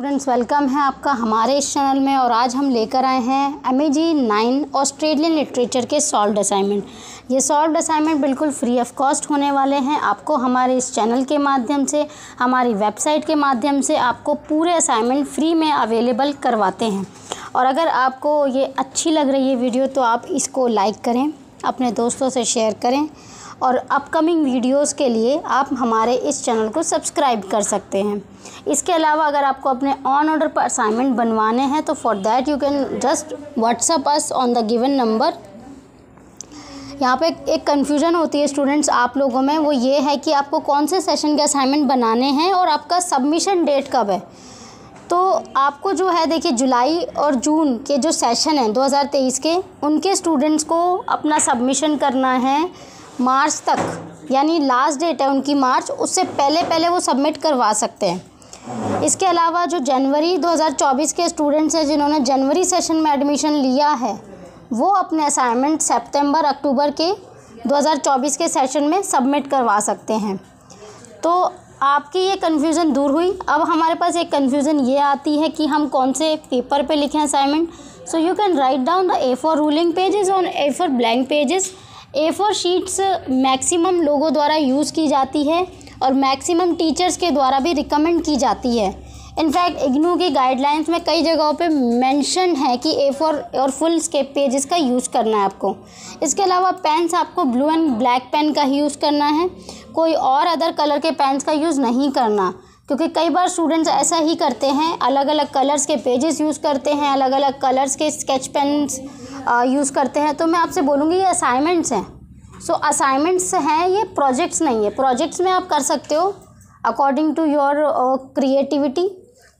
students welcome है आपका हमारे इस चैनल में और आज हम लेकर आए हैं M G nine Australian literature के सॉल्व असाइनमेंट ये सॉल्व असाइनमेंट बिल्कुल फ्री ऑफ कॉस्ट होने वाले हैं आपको हमारे इस चैनल के माध्यम से हमारी वेबसाइट के माध्यम से आपको पूरे असाइनमेंट फ्री में अवेलेबल करवाते हैं और अगर आपको ये अच्छी लग रही है वीडियो तो आप इसको लाइक करें अपने दोस्तों से शेयर करें और अपकमिंग वीडियोस के लिए आप हमारे इस चैनल को सब्सक्राइब कर सकते हैं इसके अलावा अगर आपको अपने ऑन ऑर्डर पर असाइनमेंट बनवाने हैं तो for that you can just WhatsApp us on the given number यहाँ पे एक कन्फ्यूजन होती है स्टूडेंट्स आप लोगों में वो ये है कि आपको कौन से सेशन के असाइनमेंट बनाने हैं और आपका सबमिशन डेट कब है तो आपको जो है देखिए जुलाई और जून के जो सेशन हैं 2023 के उनके स्टूडेंट्स को अपना सबमिशन करना है मार्च तक यानी लास्ट डेट है उनकी मार्च उससे पहले पहले वो सबमिट करवा सकते हैं इसके अलावा जो जनवरी 2024 के स्टूडेंट्स हैं जिन्होंने जनवरी सेशन में एडमिशन लिया है वो अपने असाइनमेंट सितंबर अक्टूबर के 2024 के सेशन में सबमिट करवा सकते हैं तो आपकी ये कन्फ्यूज़न दूर हुई अब हमारे पास एक कन्फ्यूज़न ये आती है कि हम कौन से पेपर पे लिखें assignment so you can write down the A four ruling pages और A four blank pages A four sheets maximum लोगों द्वारा यूज़ की जाती है और मैक्सिमम टीचर्स के द्वारा भी रिकमेंड की जाती है इनफैक्ट इग्नू की गाइडलाइंस में कई जगहों पे मेंशन है कि ए फोर और फुल स्केप पेजेस का यूज़ करना है आपको इसके अलावा पेन्स आपको ब्लू एंड ब्लैक पेन का ही यूज़ करना है कोई और अदर कलर के पेन्स का यूज़ नहीं करना क्योंकि कई बार स्टूडेंट्स ऐसा ही करते हैं अलग अलग कलर्स के पेजेस यूज़ करते हैं अलग अलग कलर्स के स्केच पेन्स यूज़ करते हैं तो मैं आपसे बोलूँगी ये असाइनमेंट्स हैं सो असाइनमेंट्स हैं ये प्रोजेक्ट्स नहीं है प्रोजेक्ट्स में आप कर सकते हो according to your creativity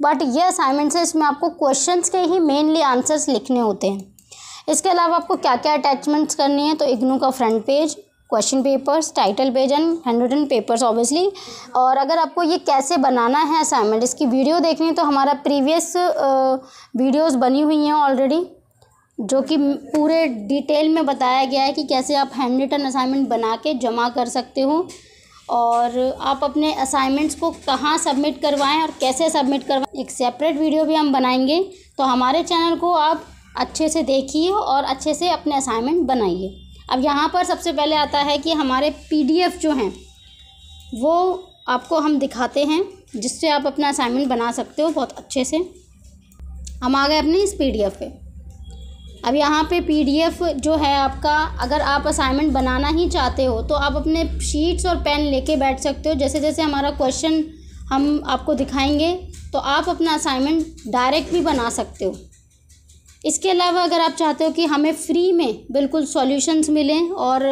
but ये असाइनमेंट्स है इसमें आपको क्वेश्चंस के ही मेनली आंसर्स लिखने होते हैं इसके अलावा आपको क्या क्या अटैचमेंट्स करनी है तो इग्नू का front page question papers title page and handwritten papers obviously और अगर आपको ये कैसे बनाना है असाइनमेंट इसकी वीडियो देखनी है तो हमारा प्रीवियस वीडियोस बनी हुई हैं ऑलरेडी जो कि पूरे डिटेल में बताया गया है कि कैसे आप हैंड रिटन असाइनमेंट बना के जमा कर सकते हो और आप अपने असाइनमेंट्स को कहाँ सबमिट करवाएं और कैसे सबमिट करवाएं एक सेपरेट वीडियो भी हम बनाएंगे तो हमारे चैनल को आप अच्छे से देखिए और अच्छे से अपने असाइनमेंट बनाइए अब यहाँ पर सबसे पहले आता है कि हमारे पी जो हैं वो आपको हम दिखाते हैं जिससे आप अपना असाइनमेंट बना सकते हो बहुत अच्छे से हम आ गए अपने इस पी पे अब यहाँ पे पीडीएफ जो है आपका अगर आप असाइनमेंट बनाना ही चाहते हो तो आप अपने शीट्स और पेन लेके बैठ सकते हो जैसे जैसे हमारा क्वेश्चन हम आपको दिखाएंगे तो आप अपना असाइनमेंट डायरेक्ट भी बना सकते हो इसके अलावा अगर आप चाहते हो कि हमें फ्री में बिल्कुल सॉल्यूशंस मिलें और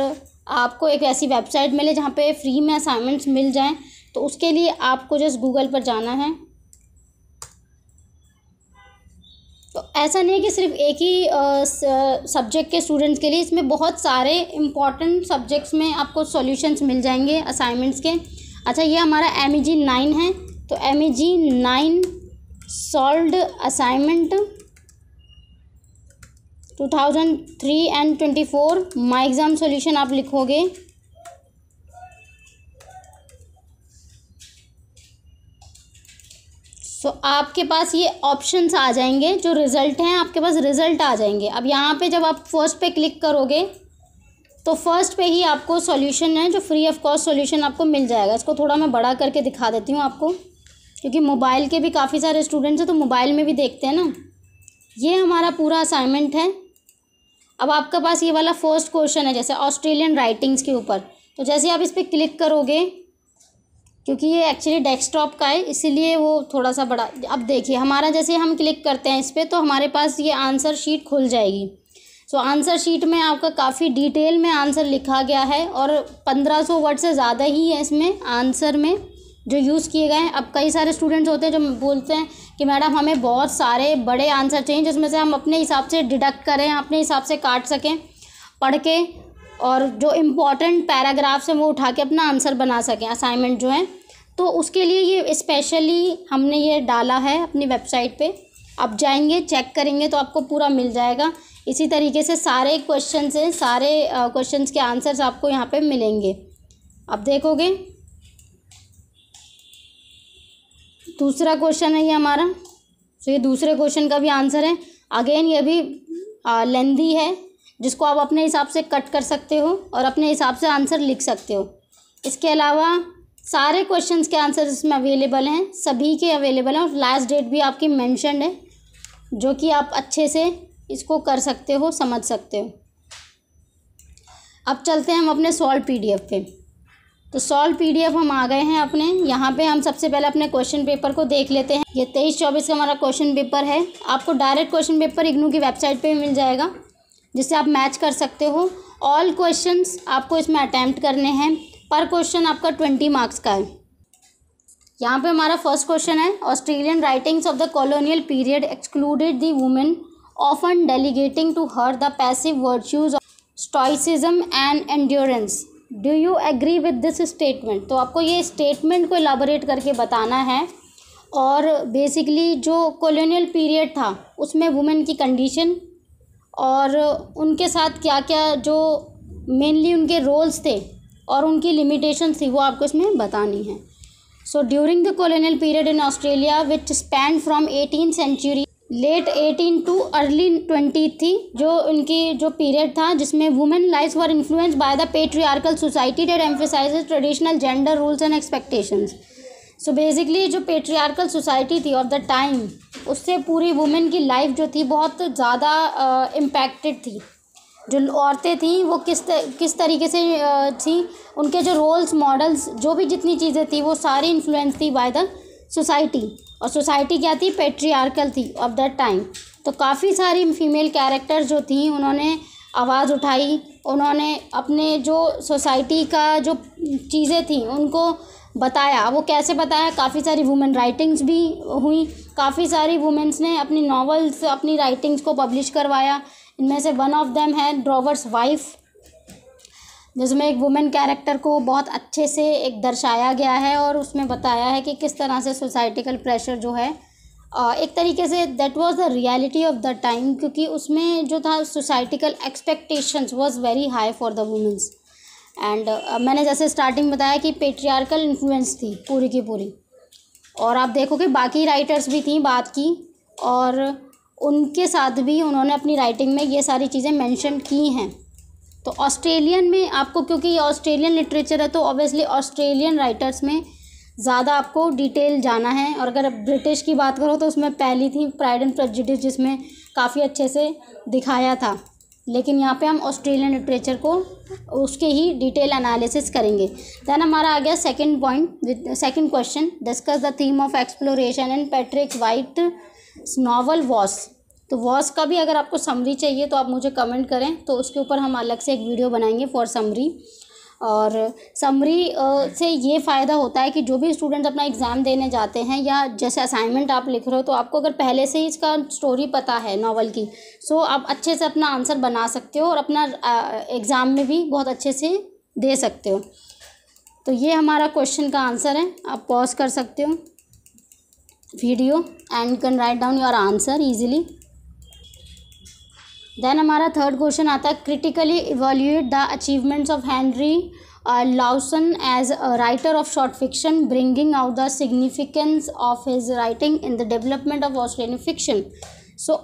आपको एक ऐसी वेबसाइट मिले जहाँ पे फ्री में असाइनमेंट्स मिल जाएं तो उसके लिए आपको जस्ट गूगल पर जाना है तो ऐसा नहीं है कि सिर्फ एक ही सब्जेक्ट के स्टूडेंट्स के लिए इसमें बहुत सारे इंपॉर्टेंट सब्जेक्ट्स में आपको सॉल्यूशंस मिल जाएंगे असाइनमेंट्स के अच्छा ये हमारा एम ई जी नाइन है तो M E G nine solved assignment two thousand three and twenty four my exam solution आप लिखोगे सो तो आपके पास ये ऑप्शंस आ जाएंगे जो रिज़ल्ट हैं आपके पास रिज़ल्ट आ जाएंगे अब यहाँ पे जब आप फर्स्ट पे क्लिक करोगे तो फर्स्ट पे ही आपको सॉल्यूशन है जो फ्री ऑफ कॉस्ट सॉल्यूशन आपको मिल जाएगा इसको थोड़ा मैं बड़ा करके दिखा देती हूँ आपको क्योंकि मोबाइल के भी काफ़ी सारे स्टूडेंट्स हैं तो मोबाइल में भी देखते हैं ना ये हमारा पूरा असाइनमेंट है अब आपके पास ये वाला फर्स्ट क्वेश्चन है जैसे ऑस्ट्रेलियन राइटिंग्स के ऊपर तो जैसे आप इस पर क्लिक करोगे क्योंकि ये एक्चुअली डेस्कटॉप का है इसीलिए वो थोड़ा सा बड़ा अब देखिए हमारा जैसे हम क्लिक करते हैं इस पर तो हमारे पास ये आंसर शीट खुल जाएगी सो so, आंसर शीट में आपका काफ़ी डिटेल में आंसर लिखा गया है और पंद्रह सौ वर्ड से ज़्यादा ही है इसमें आंसर में जो यूज़ किए गए हैं अब कई सारे स्टूडेंट्स होते हैं जो बोलते हैं कि मैडम हमें बहुत सारे बड़े आंसर चाहिए जिसमें से हम अपने हिसाब से डिडक्ट करें अपने हिसाब से काट सकें पढ़ के और जो इम्पोर्टेंट पैराग्राफ्स हैं वो उठा के अपना आंसर बना सकें असाइनमेंट जो है तो उसके लिए ये स्पेशली हमने ये डाला है अपनी वेबसाइट पे आप जाएंगे चेक करेंगे तो आपको पूरा मिल जाएगा इसी तरीके से सारे क्वेश्चन हैं सारे क्वेश्चन के आंसर्स आपको यहाँ पे मिलेंगे आप देखोगे दूसरा क्वेश्चन है ये हमारा तो ये दूसरे क्वेश्चन का भी आंसर है अगेन ये भी लेंदी है जिसको आप अपने हिसाब से कट कर सकते हो और अपने हिसाब से आंसर लिख सकते हो इसके अलावा सारे क्वेश्चंस के आंसर इसमें अवेलेबल हैं सभी के अवेलेबल हैं और लास्ट डेट भी आपकी मैंशन है जो कि आप अच्छे से इसको कर सकते हो समझ सकते हो अब चलते हैं हम अपने सॉल्व पीडीएफ पे तो सॉल्व पीडीएफ हम आ गए हैं अपने यहाँ पे हम सबसे पहले अपने क्वेश्चन पेपर को देख लेते हैं ये तेईस चौबीस का हमारा क्वेश्चन पेपर है आपको डायरेक्ट क्वेश्चन पेपर इग्नू की वेबसाइट पे मिल जाएगा जिससे आप मैच कर सकते हो ऑल क्वेश्चंस आपको इसमें अटैम्प्ट करने हैं पर क्वेश्चन आपका ट्वेंटी मार्क्स का है यहाँ पे हमारा फर्स्ट क्वेश्चन है Australian writings of the colonial period excluded the women often delegating to her the passive virtues of stoicism and endurance do you agree with this statement तो आपको ये स्टेटमेंट को एलाबोरेट करके बताना है और बेसिकली जो कॉलोनियल पीरियड था उसमें वुमेन की कंडीशन और उनके साथ क्या क्या जो मेनली उनके रोल्स थे और उनकी लिमिटेशन थी वो आपको इसमें बतानी है so during the colonial period in Australia which span from eighteen century late eighteen to early twenty थी जो उनकी जो पीरियड था जिसमें women life were influence by the patriarchal society that emphasize traditional gender rules and expectations so basically जो patriarchal society थी of the time उससे पूरी वुमेन की लाइफ जो थी बहुत ज़्यादा इम्पेक्टेड uh, थी जो औरतें थीं वो किस किस तरीके से थीं उनके जो रोल्स मॉडल्स जो भी जितनी चीज़ें थी वो सारी इन्फ्लुएंस थी बाय द सोसाइटी और सोसाइटी क्या थी पेट्रियार्कल थी ऑफ दैट टाइम तो काफ़ी सारी फीमेल कैरेक्टर्स जो थी उन्होंने आवाज़ उठाई उन्होंने अपने जो सोसाइटी का जो चीज़ें थी उनको बताया वो कैसे बताया काफ़ी सारी वुमेन राइटिंग्स भी हुई काफ़ी सारी वुमेंस ने अपनी नॉवेल्स अपनी राइटिंग्स को पब्लिश करवाया इनमें से वन ऑफ देम है ड्रॉवर्स वाइफ जिसमें एक वुमेन कैरेक्टर को बहुत अच्छे से एक दर्शाया गया है और उसमें बताया है कि किस तरह से सोसाइटिकल प्रेशर जो है एक तरीके से that was the reality of the time क्योंकि उसमें जो था societal expectations was very high for the womens and मैंने जैसे स्टार्टिंग बताया कि पेट्रियार्कल इन्फ्लुएंस थी पूरी की पूरी और आप देखो कि बाकी राइटर्स भी थी बात की और उनके साथ भी उन्होंने अपनी राइटिंग में ये सारी चीज़ें मेंशन की हैं तो ऑस्ट्रेलियन में आपको क्योंकि ये ऑस्ट्रेलियन लिटरेचर है तो ऑब्वियसली ऑस्ट्रेलियन राइटर्स में ज़्यादा आपको डिटेल जाना है और अगर ब्रिटिश की बात करो तो उसमें पहली थी प्राइड एंड प्रजुडिस जिसमें काफ़ी अच्छे से दिखाया था लेकिन यहाँ पे हम ऑस्ट्रेलियन लिटरेचर को उसके ही डिटेल एनालिसिस करेंगे दैन हमारा आ गया second point second question discuss the theme of exploration and Patrick White novel Voss तो वॉस का भी अगर आपको समरी चाहिए तो आप मुझे कमेंट करें तो उसके ऊपर हम अलग से एक वीडियो बनाएंगे फॉर समरी और समरी से ये फ़ायदा होता है कि जो भी स्टूडेंट अपना एग्ज़ाम देने जाते हैं या जैसे असाइनमेंट आप लिख रहे हो तो आपको अगर पहले से ही इसका स्टोरी पता है नावल की सो आप अच्छे से अपना आंसर बना सकते हो और अपना एग्ज़ाम में भी बहुत अच्छे से दे सकते हो तो ये हमारा क्वेश्चन का आंसर है आप पॉज कर सकते हो video and can write down your answer easily then हमारा थर्ड क्वेश्चन आता है critically evaluate the achievements of Henry Lawson as a writer of short fiction bringing out the significance of his writing in the development of Australian fiction so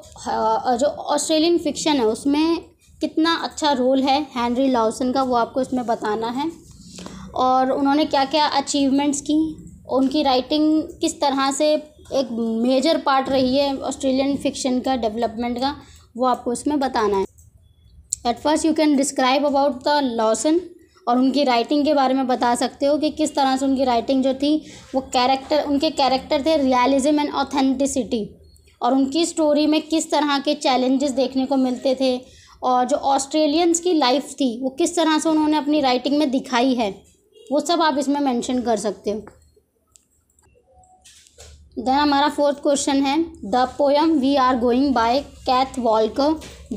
जो Australian fiction है उसमें कितना अच्छा role है Henry लाउसन का वो आपको इसमें बताना है और उन्होंने क्या क्या अचीवमेंट्स की उनकी राइटिंग किस तरह से एक मेजर पार्ट रही है ऑस्ट्रेलियन फिक्शन का डेवलपमेंट का वो आपको इसमें बताना है at first you can describe about the Lawson और उनकी राइटिंग के बारे में बता सकते हो कि किस तरह से उनकी राइटिंग जो थी वो कैरेक्टर उनके कैरेक्टर थे रियलिज्म एंड ऑथेंटिसिटी और उनकी स्टोरी में किस तरह के चैलेंजेस देखने को मिलते थे और जो ऑस्ट्रेलियंस की लाइफ थी वो किस तरह से उन्होंने अपनी राइटिंग में दिखाई है वो सब आप इसमें मेंशन कर सकते हो देन हमारा फोर्थ क्वेश्चन है the poem we are going by Kath वॉल्क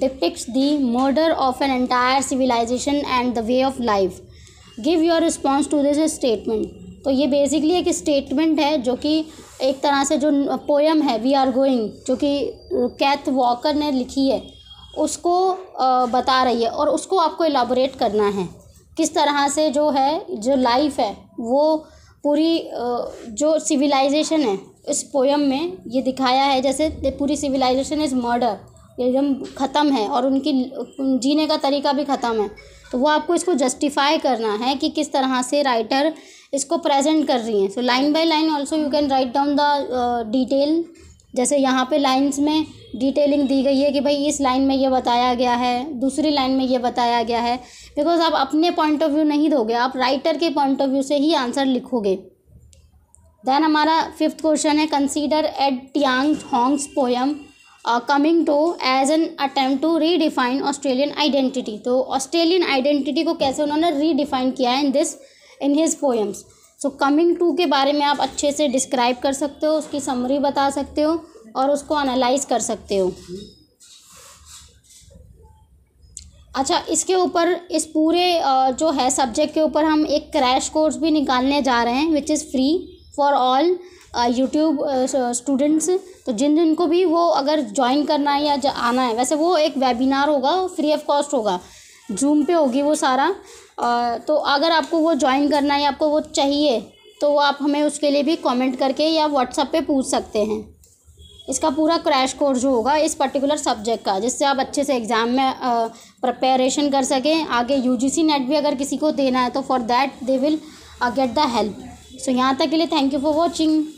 depicts the murder of an entire civilization and the way of life give your response to this statement तो ये बेसिकली एक स्टेटमेंट है जो कि एक तरह से जो पोयम है वी आर गोइंग जो कि कैथ वॉकर ने लिखी है उसको बता रही है और उसको आपको एलाबोरेट करना है किस तरह से जो है जो लाइफ है वो पूरी जो सिविलाइजेशन है इस पोयम में ये दिखाया है जैसे पूरी सिविलाइजेशन इज़ मर्डर एकदम ख़त्म है और उनकी जीने का तरीका भी ख़त्म है तो वो आपको इसको जस्टिफाई करना है कि किस तरह से राइटर इसको प्रेजेंट कर रही हैं so line by line also you can write down the detail जैसे यहाँ पे लाइंस में डिटेलिंग दी गई है कि भाई इस लाइन में ये बताया गया है दूसरी लाइन में ये बताया गया है बिकॉज आप अपने पॉइंट ऑफ व्यू नहीं दोगे आप राइटर के पॉइंट ऑफ व्यू से ही आंसर लिखोगे देन हमारा फिफ्थ क्वेश्चन है considered Tiang Hong's poem coming to as an attempt to redefine Australian identity तो ऑस्ट्रेलियन आइडेंटिटी को कैसे उन्होंने रीडिफाइन किया है in this in his poems so coming to के बारे में आप अच्छे से डिस्क्राइब कर सकते हो उसकी समरी बता सकते हो और उसको एनालाइज कर सकते हो अच्छा इसके ऊपर इस पूरे uh, जो है सब्जेक्ट के ऊपर हम एक क्रैश कोर्स भी निकालने जा रहे हैं which is free for all YouTube students तो जिन जिन को भी वो अगर ज्वाइन करना है या आना है वैसे वो एक वेबिनार होगा फ्री ऑफ कॉस्ट होगा जूम पे होगी वो सारा आ, तो अगर आपको वो ज्वाइन करना है आपको वो चाहिए तो वो आप हमें उसके लिए भी कमेंट करके या व्हाट्सअप पे पूछ सकते हैं इसका पूरा क्रैश कोर्स जो होगा इस पर्टिकुलर सब्जेक्ट का जिससे आप अच्छे से एग्ज़ाम में प्रपेरेशन कर सकें आगे यूजीसी नेट भी अगर किसी को देना है तो for that they will get the help so so, यहाँ तक के लिए थैंक यू फॉर वॉचिंग